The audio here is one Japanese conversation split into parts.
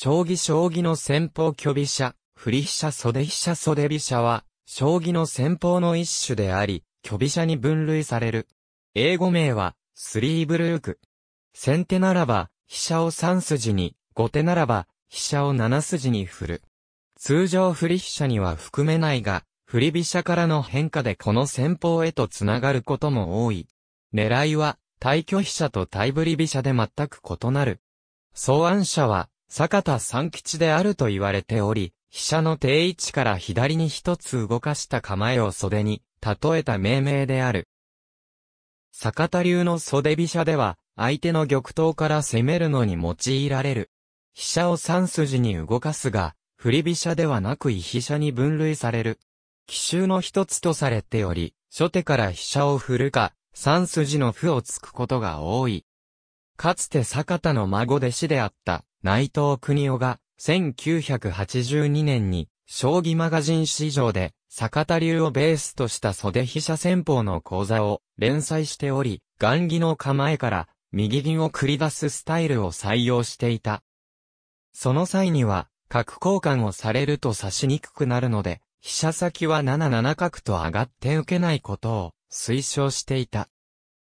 将棋将棋の先方虚微者、振り飛車袖飛車袖飛車は、将棋の先方の一種であり、虚微者に分類される。英語名は、スリーブルーク。先手ならば、飛車を3筋に、後手ならば、飛車を7筋に振る。通常振り飛車には含めないが、振り飛車からの変化でこの先方へとつながることも多い。狙いは、対拒飛車と対振り飛車で全く異なる。草案者は、坂田三吉であると言われており、飛車の定位置から左に一つ動かした構えを袖に、例えた命名である。坂田流の袖飛車では、相手の玉頭から攻めるのに用いられる。飛車を三筋に動かすが、振り飛車ではなく異飛車に分類される。奇襲の一つとされており、初手から飛車を振るか、三筋の歩を突くことが多い。かつて坂田の孫弟子であった、内藤国夫が、1982年に、将棋マガジン市場で、坂田流をベースとした袖飛車戦法の講座を連載しており、雁木の構えから、右銀を繰り出すスタイルを採用していた。その際には、角交換をされると指しにくくなるので、飛車先は7七角と上がって受けないことを推奨していた。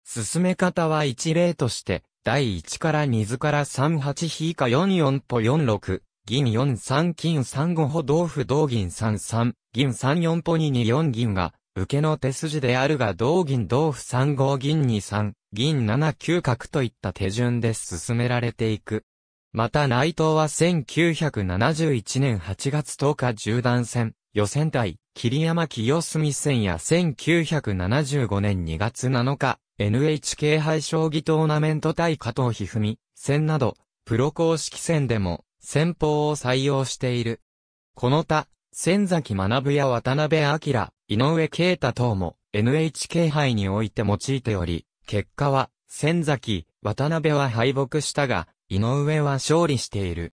進め方は一例として、第1から2図から3八引以下4四歩4六、銀4三金3五歩同歩同銀3三、銀3四歩2二4銀が、受けの手筋であるが同銀同歩3五銀2三、銀7九角といった手順で進められていく。また内藤は1971年8月10日縦断戦、予選対、桐山清澄戦や1975年2月7日、NHK 杯将棋トーナメント対加藤一二三戦など、プロ公式戦でも戦法を採用している。この他、千崎学や渡辺明、井上啓太等も NHK 杯において用いており、結果は、千崎、渡辺は敗北したが、井上は勝利している。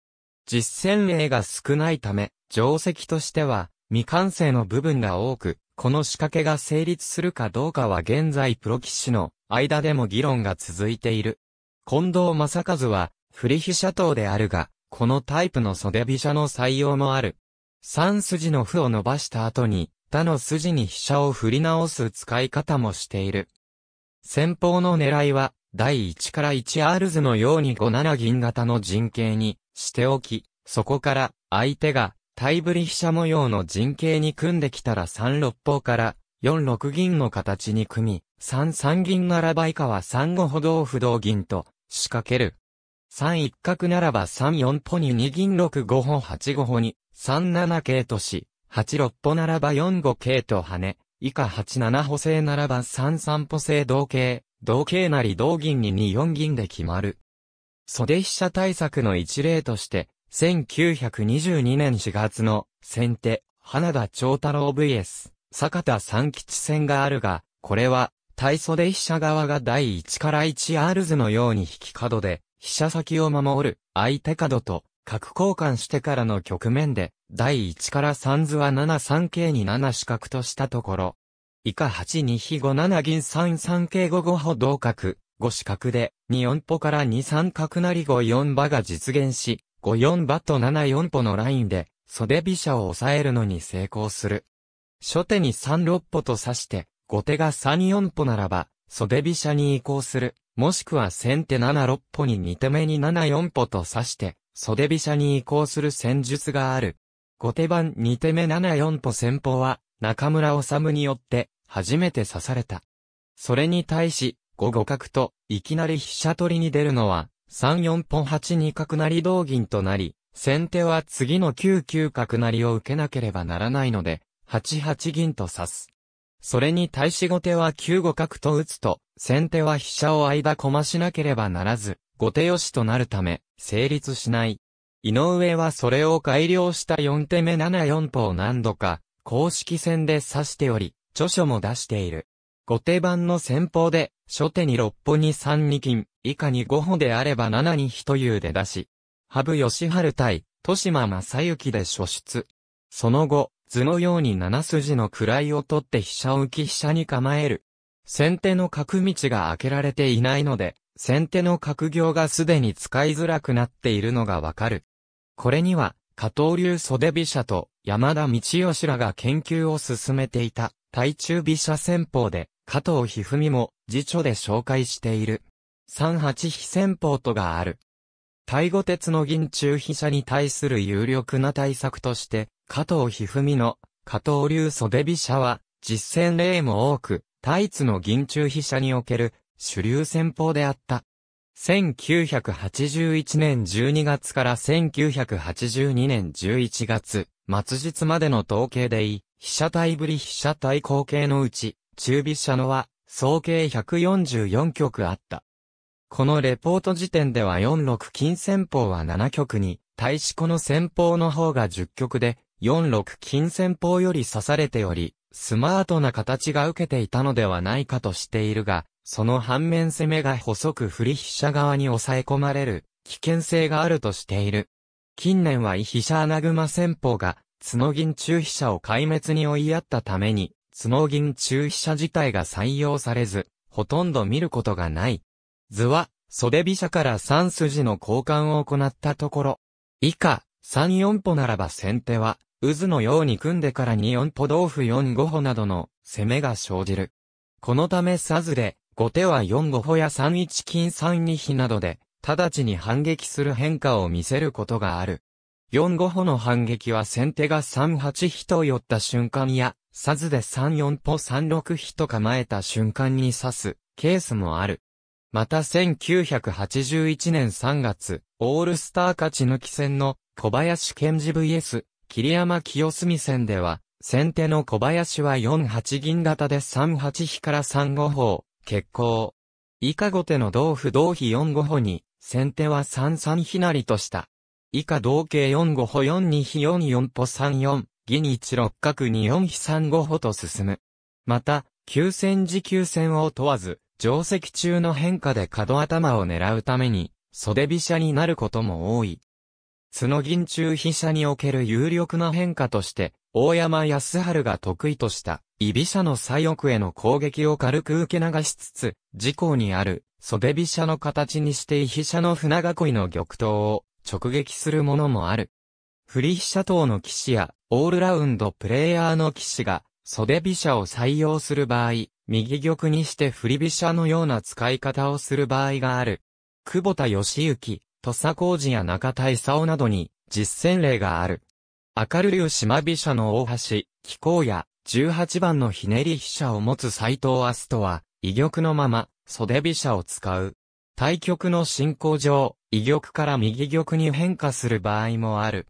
実戦例が少ないため、定石としては、未完成の部分が多く、この仕掛けが成立するかどうかは現在プロ騎士の間でも議論が続いている。近藤正和は、フリヒシャ党であるが、このタイプの袖飛車の採用もある。三筋の歩を伸ばした後に、他の筋に飛車を振り直す使い方もしている。先方の狙いは、第1から 1R 図のように5七銀型の陣形にしておき、そこから相手がタイブリ飛車模様の陣形に組んできたら3六方から4六銀の形に組み、3三銀ならば以下は3五歩同歩同銀と仕掛ける。3一角ならば3四歩に2銀6五歩8五歩に3七桂とし、8六歩ならば4五桂と跳ね、以下8七歩制ならば3三歩制同桂、同桂なり同銀に2四銀で決まる。袖飛車対策の一例として、1922年4月の先手、花田長太郎 vs 坂田三吉戦があるが、これは大袖飛車側が第1から 1R 図のように引き角で飛車先を守る相手角と角交換してからの局面で第1から3図は7三形に7四角としたところ、以下8二飛5 7銀3三形5五歩同角、5四角で2四歩から2三角なり5四馬が実現し、5-4バット7-4歩のラインで、袖飛車を抑えるのに成功する。初手に3-6歩と指して、後手が3-4歩ならば、袖飛車に移行する。もしくは先手7-6歩に2手目に7-4歩と指して、袖飛車に移行する戦術がある。後手番2手目7-4歩先方は、中村治によって、初めて指された。それに対し、五五角と、いきなり飛車取りに出るのは、三四本八二角成同銀となり、先手は次の九九角成を受けなければならないので、八八銀と指す。それに対し後手は九五角と打つと、先手は飛車を間駒しなければならず、後手よしとなるため、成立しない。井上はそれを改良した四手目七四歩を何度か、公式戦で指しており、著書も出している。後手版の戦法で、初手に六歩に三二金、以下に5歩であれば7にといで出し、羽生義春対、豊島正幸で初出。その後、図のように7筋の位を取って飛車を浮き飛車に構える。先手の角道が開けられていないので、先手の角行がすでに使いづらくなっているのがわかる。これには、加藤流袖飛車と山田道義らが研究を進めていた、対中飛車戦法で、加藤一二三も、辞書で紹介している。三八飛戦法とがある。対語鉄の銀中飛車に対する有力な対策として、加藤ひふみの、加藤流袖飛車は、実戦例も多く、タイツの銀中飛車における主流戦法であった。1981年12月から1982年11月、末日までの統計でい、飛車対ぶり飛車対後継のうち、中飛車のは、総計144局あった。このレポート時点では4六金戦法は7曲に、対しこの戦法の方が10曲で、4六金戦法より刺されており、スマートな形が受けていたのではないかとしているが、その反面攻めが細く振り飛車側に抑え込まれる、危険性があるとしている。近年は異飛車穴熊戦法が、角銀中飛車を壊滅に追いやったために、角銀中飛車自体が採用されず、ほとんど見ることがない。図は、袖飛車から3筋の交換を行ったところ。以下、3、4歩ならば先手は、渦のように組んでから2、4歩同歩4、5歩などの攻めが生じる。このためさずで、後手は4、5歩や3、1金、3、2飛などで、直ちに反撃する変化を見せることがある。4、5歩の反撃は先手が3、8飛と寄った瞬間や、さずで3、4歩3、6飛と構えた瞬間に指すケースもある。また1981年3月、オールスター勝ち抜き戦の小林健二 VS 桐山清澄戦では、先手の小林は48銀型で38比から3五歩、決行。以下後手の同歩同比4五歩に、先手は3三比なりとした。以下同形4五歩4二比4四歩3四、銀1六角2四比3五歩と進む。また、急戦時急戦を問わず、定石中の変化で角頭を狙うために、袖飛車になることも多い。角銀中飛車における有力な変化として、大山康春が得意とした、居飛車の左翼への攻撃を軽く受け流しつつ、自故にある、袖飛車の形にして居飛車の船囲いの玉頭を直撃するものもある。振り飛車等の騎士や、オールラウンドプレイヤーの騎士が、袖飛車を採用する場合、右玉にして振り飛車のような使い方をする場合がある。久保田義行、土佐工事や中田勲などに実践例がある。明る流島飛車の大橋、紀行や18番のひねり飛車を持つ斎藤明日とは、異玉のまま袖飛車を使う。対局の進行上、異玉から右玉に変化する場合もある。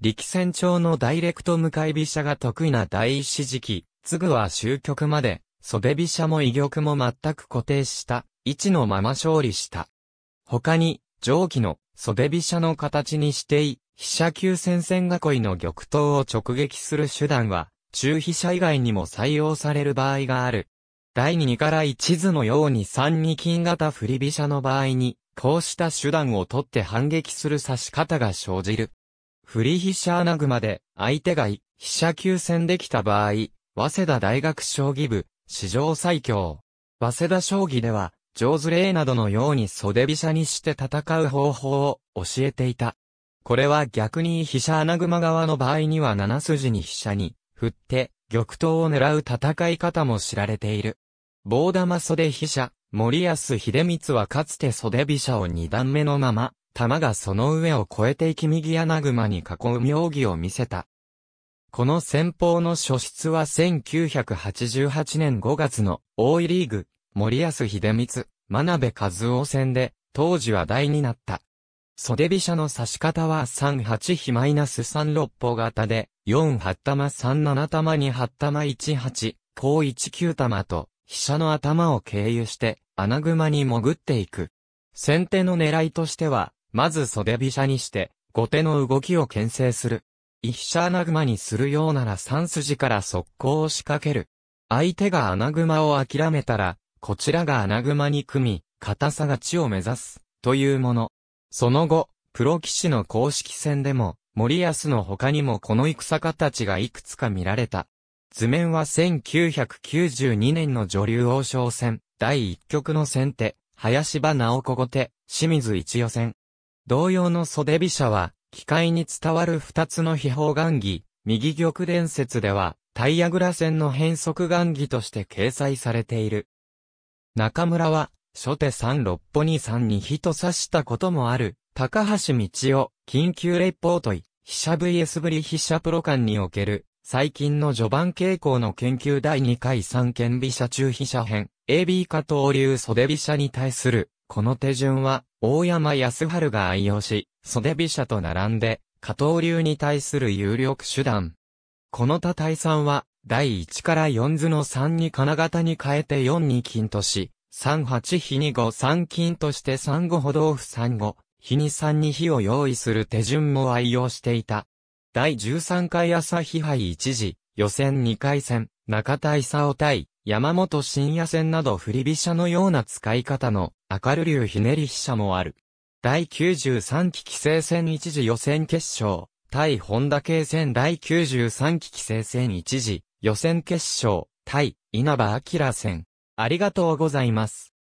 力戦調のダイレクト向かい飛車が得意な第一時期、す次は終局まで袖飛車も威玉も全く固定した位置のまま勝利した。他に、上記の袖飛車の形にしてい、飛車級戦線囲いの玉頭を直撃する手段は、中飛車以外にも採用される場合がある。第2から一図のように3二金型振り飛車の場合に、こうした手段を取って反撃する指し方が生じる。振り飛車穴熊で相手が飛車級戦できた場合、早稲田大学将棋部史上最強。早稲田将棋では、上手礼などのように袖飛車にして戦う方法を教えていた。これは逆に飛車穴熊側の場合には7筋に飛車に振って玉頭を狙う戦い方も知られている。棒玉袖飛車、森安秀光はかつて袖飛車を2段目のまま、玉がその上を越えていき右穴熊に囲う妙技を見せた。この先方の初出は1988年5月の大井リーグ、森安秀光、真鍋和夫戦で、当時は大になった。袖飛車の差し方は38比マイナス3六歩型で、4八玉3七玉2八玉1八、高1九玉と、飛車の頭を経由して、穴熊に潜っていく。先手の狙いとしては、まず袖飛車にして、後手の動きを牽制する。一者穴熊にするようなら三筋から速攻を仕掛ける。相手が穴熊を諦めたら、こちらが穴熊に組み、硬さがちを目指す、というもの。その後、プロ騎士の公式戦でも、森安の他にもこの戦形がいくつか見られた。図面は1992年の女流王将戦、第一局の先手、林場直子後手、清水一予選。同様の袖飛車は、機械に伝わる二つの秘宝願儀、右玉伝説では、タイヤグラ線の変則願儀として掲載されている。中村は、初手三六歩二三に火と刺したこともある、高橋道夫、緊急レポート飛車 VS ぶり飛車プロ間における、最近の序盤傾向の研究第2回三剣飛車中飛車編、AB 加藤流袖飛車に対する、この手順は、大山康春が愛用し、袖飛車と並んで、加藤流に対する有力手段。この多体3は、第1から4図の3に金型に変えて4に金とし、3八比に5三金として3五歩同歩3五、比に3に比を用意する手順も愛用していた。第13回朝日杯1時、予選2回戦、中田勲対山本深夜戦など振り飛車のような使い方の明る流ひねり飛車もある。第93期規制戦一時予選決勝、対本田慶戦第93期規制戦一時予選決勝、対稲葉明戦。ありがとうございます。